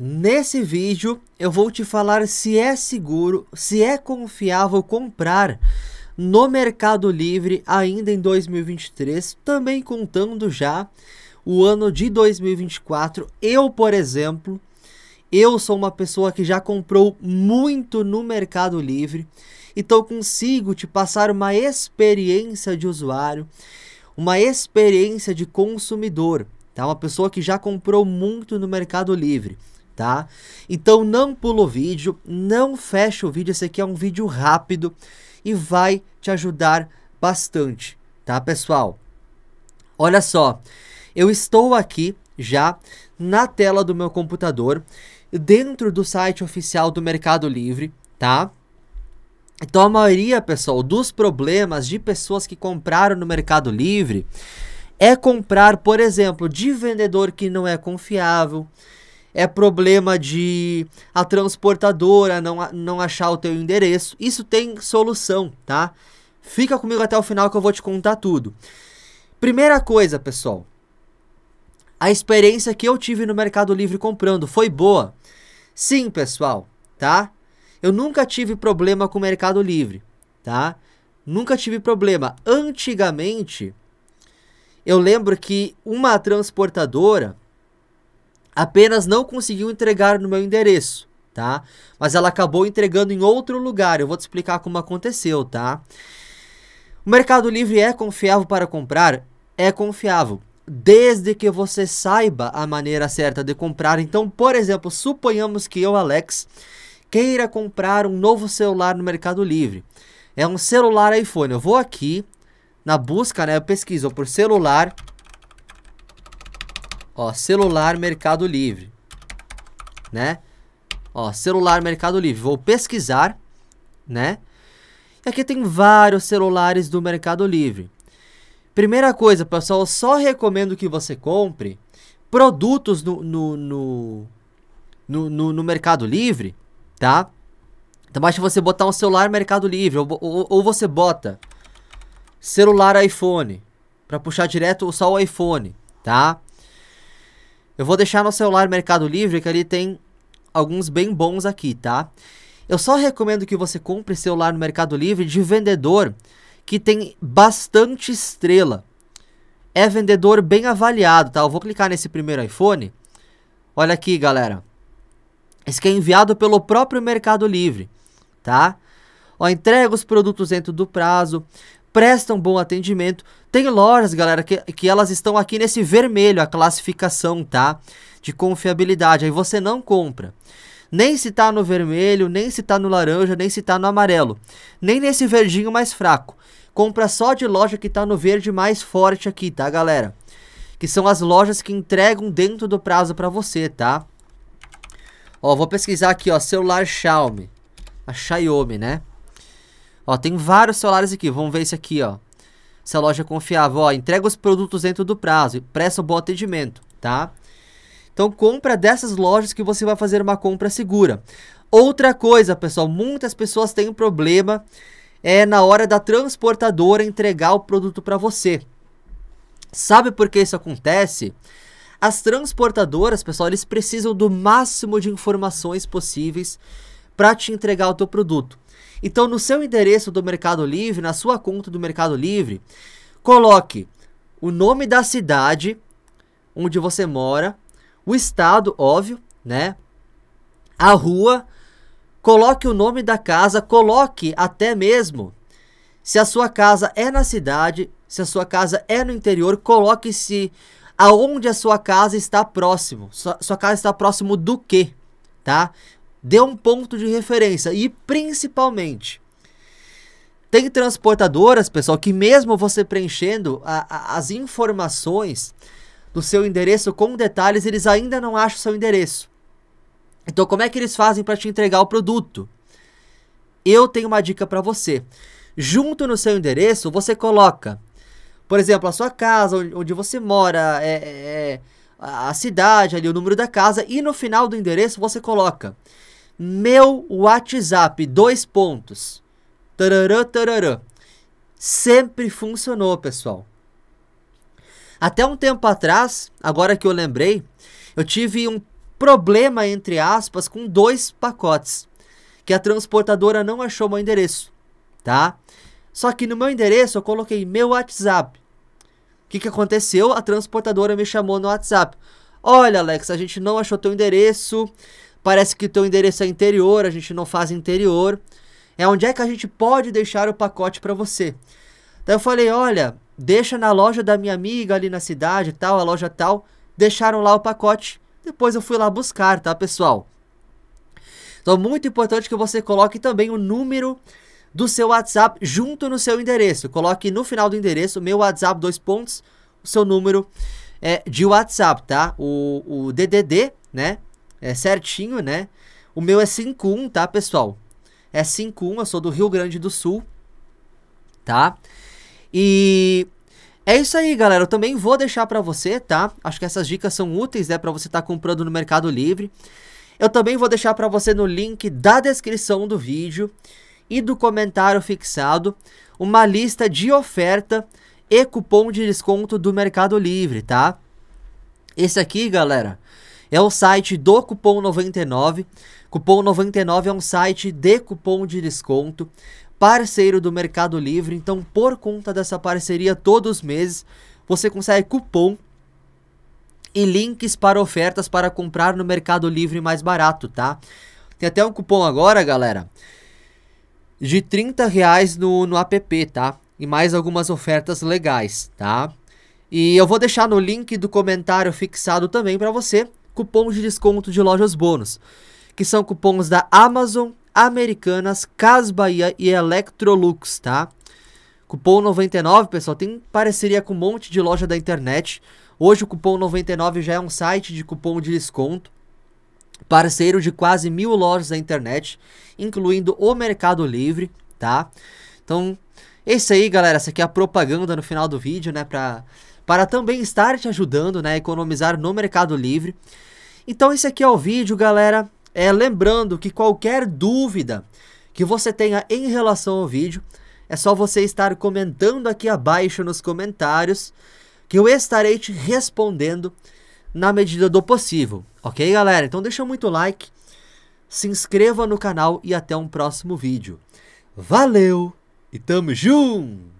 Nesse vídeo eu vou te falar se é seguro, se é confiável comprar no Mercado Livre ainda em 2023, também contando já o ano de 2024. Eu, por exemplo, eu sou uma pessoa que já comprou muito no Mercado Livre, então consigo te passar uma experiência de usuário, uma experiência de consumidor, tá? Uma pessoa que já comprou muito no Mercado Livre tá? Então não pula o vídeo, não fecha o vídeo, esse aqui é um vídeo rápido e vai te ajudar bastante, tá, pessoal? Olha só, eu estou aqui já na tela do meu computador, dentro do site oficial do Mercado Livre, tá? Então a maioria, pessoal, dos problemas de pessoas que compraram no Mercado Livre é comprar, por exemplo, de vendedor que não é confiável, é problema de a transportadora não, não achar o teu endereço. Isso tem solução, tá? Fica comigo até o final que eu vou te contar tudo. Primeira coisa, pessoal. A experiência que eu tive no Mercado Livre comprando foi boa. Sim, pessoal, tá? Eu nunca tive problema com o Mercado Livre, tá? Nunca tive problema. Antigamente, eu lembro que uma transportadora apenas não conseguiu entregar no meu endereço, tá? Mas ela acabou entregando em outro lugar. Eu vou te explicar como aconteceu, tá? O Mercado Livre é confiável para comprar? É confiável. Desde que você saiba a maneira certa de comprar. Então, por exemplo, suponhamos que eu, Alex, queira comprar um novo celular no Mercado Livre. É um celular iPhone. Eu vou aqui na busca, né? Eu pesquiso por celular Ó, celular Mercado Livre. Né? Ó, celular Mercado Livre. Vou pesquisar, né? E aqui tem vários celulares do Mercado Livre. Primeira coisa, pessoal, eu só recomendo que você compre produtos no, no, no, no, no, no Mercado Livre, tá? Então basta você botar um celular Mercado Livre, ou, ou, ou você bota celular iPhone, para puxar direto só o iPhone, tá? Eu vou deixar no celular Mercado Livre, que ali tem alguns bem bons aqui, tá? Eu só recomendo que você compre celular no Mercado Livre de vendedor que tem bastante estrela. É vendedor bem avaliado, tá? Eu vou clicar nesse primeiro iPhone. Olha aqui, galera. Esse aqui é enviado pelo próprio Mercado Livre, tá? Ó, entrega os produtos dentro do prazo, prestam bom atendimento. Tem lojas, galera, que, que elas estão aqui nesse vermelho, a classificação, tá? De confiabilidade. Aí você não compra. Nem se tá no vermelho, nem se tá no laranja, nem se tá no amarelo. Nem nesse verdinho mais fraco. Compra só de loja que tá no verde mais forte aqui, tá, galera? Que são as lojas que entregam dentro do prazo para você, tá? Ó, vou pesquisar aqui, ó, celular Xiaomi. A Xiaomi, né? Ó, tem vários celulares aqui. Vamos ver esse aqui, ó. Se a loja é confiável, ó, entrega os produtos dentro do prazo presta um bom atendimento, tá? Então compra dessas lojas que você vai fazer uma compra segura. Outra coisa, pessoal, muitas pessoas têm um problema é na hora da transportadora entregar o produto para você. Sabe por que isso acontece? As transportadoras, pessoal, eles precisam do máximo de informações possíveis para te entregar o teu produto. Então, no seu endereço do Mercado Livre, na sua conta do Mercado Livre, coloque o nome da cidade onde você mora, o estado, óbvio, né? A rua, coloque o nome da casa, coloque até mesmo se a sua casa é na cidade, se a sua casa é no interior, coloque se aonde a sua casa está próximo. Sua, sua casa está próximo do quê, tá? dê um ponto de referência e principalmente tem transportadoras, pessoal, que mesmo você preenchendo a, a, as informações do seu endereço com detalhes, eles ainda não acham seu endereço. Então, como é que eles fazem para te entregar o produto? Eu tenho uma dica para você. Junto no seu endereço, você coloca, por exemplo, a sua casa, onde você mora, é, é, é a cidade, ali, o número da casa, e no final do endereço você coloca meu WhatsApp, dois pontos. Tararã, tararã. Sempre funcionou, pessoal. Até um tempo atrás, agora que eu lembrei, eu tive um problema, entre aspas, com dois pacotes. Que a transportadora não achou meu endereço, tá? Só que no meu endereço eu coloquei meu WhatsApp. O que, que aconteceu? A transportadora me chamou no WhatsApp. Olha, Alex, a gente não achou teu endereço. Parece que teu endereço é interior, a gente não faz interior. É onde é que a gente pode deixar o pacote para você. Daí então eu falei, olha, deixa na loja da minha amiga ali na cidade, tal, a loja tal. Deixaram lá o pacote. Depois eu fui lá buscar, tá, pessoal? Então, muito importante que você coloque também o número do seu WhatsApp junto no seu endereço. Coloque no final do endereço, meu WhatsApp, dois pontos, o seu número é, de WhatsApp, tá? O, o DDD, né? é certinho, né? O meu é 5-1, tá, pessoal? É 5-1, eu sou do Rio Grande do Sul, tá? E é isso aí, galera. Eu também vou deixar para você, tá? Acho que essas dicas são úteis, né, para você estar tá comprando no Mercado Livre. Eu também vou deixar para você no link da descrição do vídeo e do comentário fixado uma lista de oferta e cupom de desconto do Mercado Livre, tá? Esse aqui, galera, é o site do Cupom 99. Cupom 99 é um site de cupom de desconto, parceiro do Mercado Livre. Então, por conta dessa parceria, todos os meses você consegue cupom e links para ofertas para comprar no Mercado Livre mais barato, tá? Tem até um cupom agora, galera, de 30 reais no, no app, tá? E mais algumas ofertas legais, tá? E eu vou deixar no link do comentário fixado também para você cupons de desconto de lojas bônus, que são cupons da Amazon, Americanas, Cas Bahia e Electrolux, tá? Cupom 99, pessoal, tem parceria com um monte de loja da internet. Hoje o cupom 99 já é um site de cupom de desconto, parceiro de quase mil lojas da internet, incluindo o Mercado Livre, tá? Então, esse aí, galera, essa aqui é a propaganda no final do vídeo, né, pra para também estar te ajudando né, a economizar no Mercado Livre. Então esse aqui é o vídeo, galera. É, lembrando que qualquer dúvida que você tenha em relação ao vídeo, é só você estar comentando aqui abaixo nos comentários que eu estarei te respondendo na medida do possível, ok galera? Então deixa muito like, se inscreva no canal e até um próximo vídeo. Valeu e tamo junto!